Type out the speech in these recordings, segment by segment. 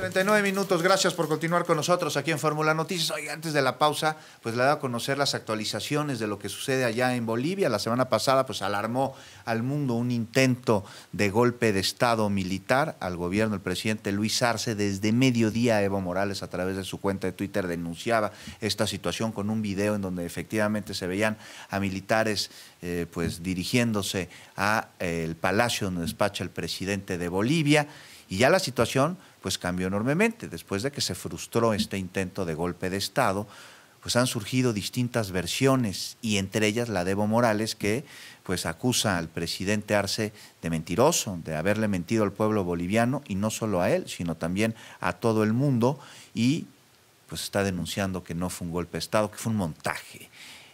39 minutos, gracias por continuar con nosotros aquí en Fórmula Noticias. Hoy antes de la pausa, pues le he dado a conocer las actualizaciones de lo que sucede allá en Bolivia. La semana pasada, pues alarmó al mundo un intento de golpe de Estado militar al gobierno. El presidente Luis Arce, desde mediodía, Evo Morales, a través de su cuenta de Twitter, denunciaba esta situación con un video en donde efectivamente se veían a militares eh, pues dirigiéndose al eh, el palacio donde despacha el presidente de Bolivia. Y ya la situación pues cambió enormemente. Después de que se frustró este intento de golpe de Estado, pues han surgido distintas versiones y entre ellas la de Evo Morales que pues acusa al presidente Arce de mentiroso, de haberle mentido al pueblo boliviano y no solo a él, sino también a todo el mundo y pues está denunciando que no fue un golpe de Estado, que fue un montaje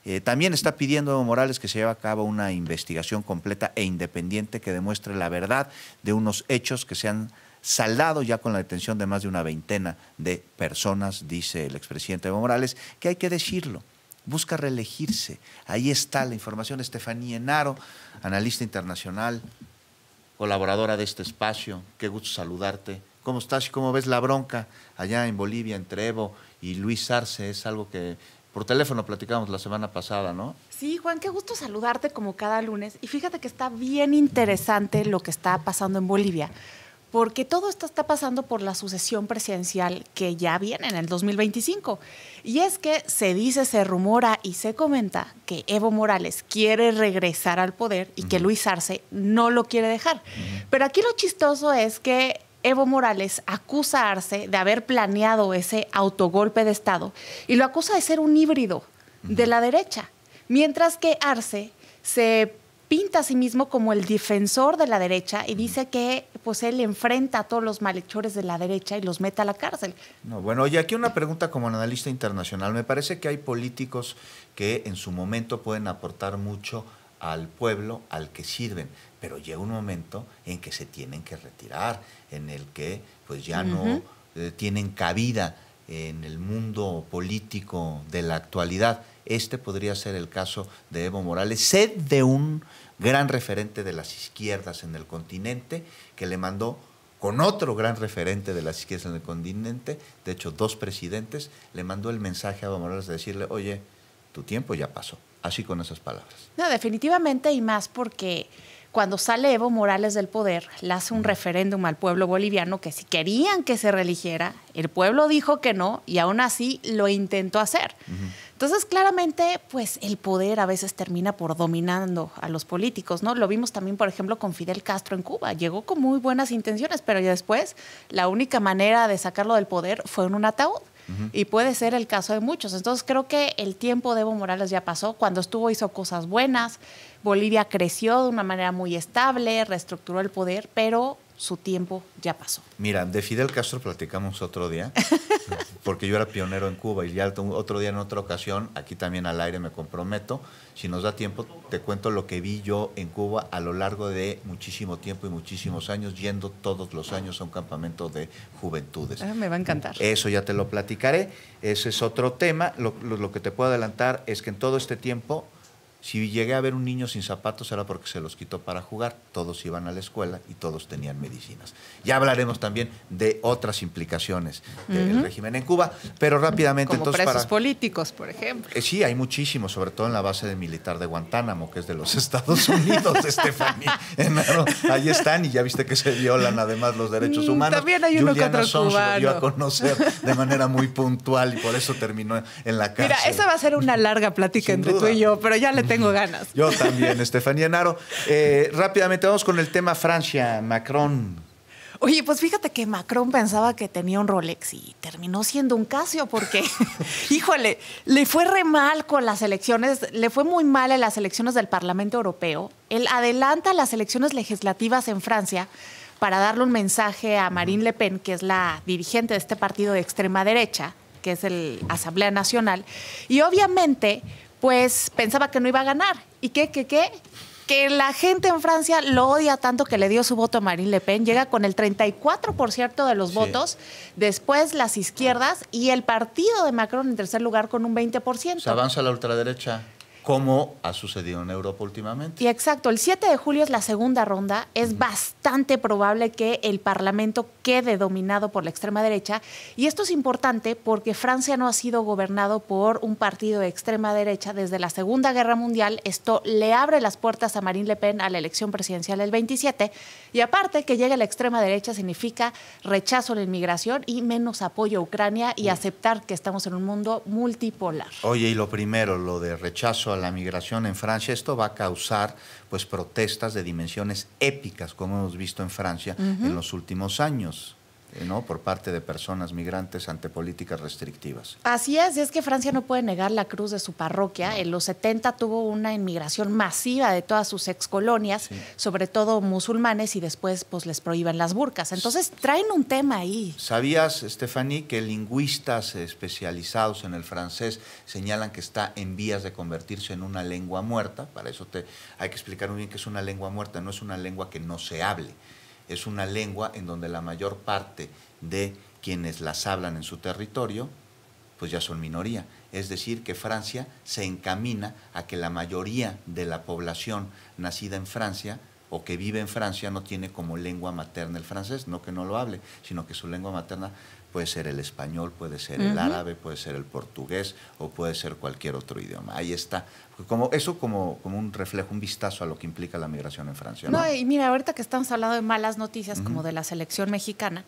eh, también está pidiendo Evo Morales que se lleve a cabo una investigación completa e independiente que demuestre la verdad de unos hechos que se han saldado ya con la detención de más de una veintena de personas, dice el expresidente Evo Morales, que hay que decirlo. Busca reelegirse. Ahí está la información. Estefanía Enaro, analista internacional, colaboradora de este espacio. Qué gusto saludarte. ¿Cómo estás y cómo ves la bronca allá en Bolivia entre Evo y Luis Arce? Es algo que por teléfono platicamos la semana pasada, ¿no? Sí, Juan, qué gusto saludarte como cada lunes. Y fíjate que está bien interesante lo que está pasando en Bolivia, porque todo esto está pasando por la sucesión presidencial que ya viene en el 2025. Y es que se dice, se rumora y se comenta que Evo Morales quiere regresar al poder y que Luis Arce no lo quiere dejar. Pero aquí lo chistoso es que Evo Morales acusa a Arce de haber planeado ese autogolpe de Estado y lo acusa de ser un híbrido de la derecha, mientras que Arce se pinta a sí mismo como el defensor de la derecha y dice que pues él enfrenta a todos los malhechores de la derecha y los mete a la cárcel. No, bueno, y aquí una pregunta como analista internacional. Me parece que hay políticos que en su momento pueden aportar mucho al pueblo al que sirven, pero llega un momento en que se tienen que retirar, en el que pues ya no eh, tienen cabida en el mundo político de la actualidad. Este podría ser el caso de Evo Morales, sed de un gran referente de las izquierdas en el continente, que le mandó con otro gran referente de las izquierdas en el continente, de hecho dos presidentes, le mandó el mensaje a Evo Morales de decirle, oye, tu tiempo ya pasó así con esas palabras. No, definitivamente y más porque cuando sale Evo Morales del poder, le hace un referéndum al pueblo boliviano que si querían que se religiera, el pueblo dijo que no y aún así lo intentó hacer. Entonces, claramente, pues el poder a veces termina por dominando a los políticos, ¿no? Lo vimos también, por ejemplo, con Fidel Castro en Cuba. Llegó con muy buenas intenciones, pero ya después la única manera de sacarlo del poder fue en un ataúd. Y puede ser el caso de muchos. Entonces creo que el tiempo de Evo Morales ya pasó. Cuando estuvo hizo cosas buenas. Bolivia creció de una manera muy estable, reestructuró el poder, pero su tiempo ya pasó. Mira, de Fidel Castro platicamos otro día, porque yo era pionero en Cuba y ya otro día en otra ocasión, aquí también al aire me comprometo, si nos da tiempo, te cuento lo que vi yo en Cuba a lo largo de muchísimo tiempo y muchísimos años, yendo todos los años a un campamento de juventudes. Ah, me va a encantar. Eso ya te lo platicaré, ese es otro tema, lo que te puedo adelantar es que en todo este tiempo si llegué a ver un niño sin zapatos era porque se los quitó para jugar, todos iban a la escuela y todos tenían medicinas. Ya hablaremos también de otras implicaciones del régimen en Cuba, pero rápidamente Como presos políticos, por ejemplo. Eh, sí, hay muchísimos, sobre todo en la base de militar de Guantánamo, que es de los Estados Unidos, Stephanie. Ahí están y ya viste que se violan además los derechos mm, humanos. También hay uno Juliana Sons lo dio a conocer de manera muy puntual y por eso terminó en la cárcel. Mira, esa va a ser una larga plática entre tú y yo, pero ya le tengo tengo ganas. Yo también, Estefanía Naro. Eh, rápidamente vamos con el tema Francia, Macron. Oye, pues fíjate que Macron pensaba que tenía un Rolex y terminó siendo un Casio porque, híjole, le fue re mal con las elecciones, le fue muy mal en las elecciones del Parlamento Europeo. Él adelanta las elecciones legislativas en Francia para darle un mensaje a Marine Le Pen, que es la dirigente de este partido de extrema derecha, que es el Asamblea Nacional. Y obviamente pues pensaba que no iba a ganar. ¿Y qué, qué, qué? que la gente en Francia lo odia tanto que le dio su voto a Marine Le Pen, llega con el 34% de los votos, después las izquierdas y el partido de Macron en tercer lugar con un 20%. Se avanza la ultraderecha como ha sucedido en Europa últimamente. Y exacto, el 7 de julio es la segunda ronda, es bastante probable que el Parlamento quede dominado por la extrema derecha y esto es importante porque Francia no ha sido gobernado por un partido de extrema derecha desde la Segunda Guerra Mundial, esto le abre las puertas a Marine Le Pen a la elección presidencial del 27 y aparte que llegue a la extrema derecha significa rechazo a la inmigración y menos apoyo a Ucrania y aceptar que estamos en un mundo multipolar. Oye, y lo primero, lo de rechazo a la migración en Francia, esto va a causar pues protestas de dimensiones épicas, como hemos visto en Francia en los últimos años. ¿no? por parte de personas migrantes ante políticas restrictivas. Así es, y es que Francia no puede negar la cruz de su parroquia. En los 70 tuvo una inmigración masiva de todas sus excolonias, sobre todo musulmanes, y después pues, les prohíben las burcas. Entonces traen un tema ahí. ¿Sabías, Stephanie, que lingüistas especializados en el francés señalan que está en vías de convertirse en una lengua muerta? Para eso te, hay que explicar muy bien que es una lengua muerta, no es una lengua que no se hable es una lengua en donde la mayor parte de quienes las hablan en su territorio, pues ya son minoría. Es decir, que Francia se encamina a que la mayoría de la población nacida en Francia o que vive en Francia no tiene como lengua materna el francés, no que no lo hable, sino que su lengua materna puede ser el español, puede ser el árabe, puede ser el portugués o puede ser cualquier otro idioma. Ahí está. Como, eso como, como un reflejo, un vistazo a lo que implica la migración en Francia. No, y mira, ahorita que estamos hablando de malas noticias como de la selección mexicana,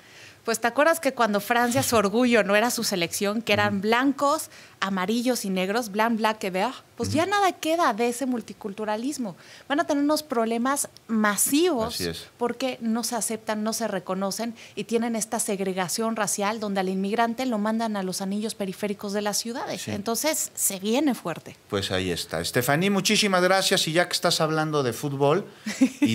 pues te acuerdas que cuando Francia su orgullo no era su selección, que eran blancos, amarillos y negros, blanc, black que vea pues ya nada queda de ese multiculturalismo. Van a tener unos problemas masivos porque no se aceptan, no se reconocen y tienen esta segregación racial donde al inmigrante lo mandan a los anillos periféricos de las ciudades. Entonces se viene fuerte. Pues ahí está. Estefaní, muchísimas gracias. Y ya que estás hablando de fútbol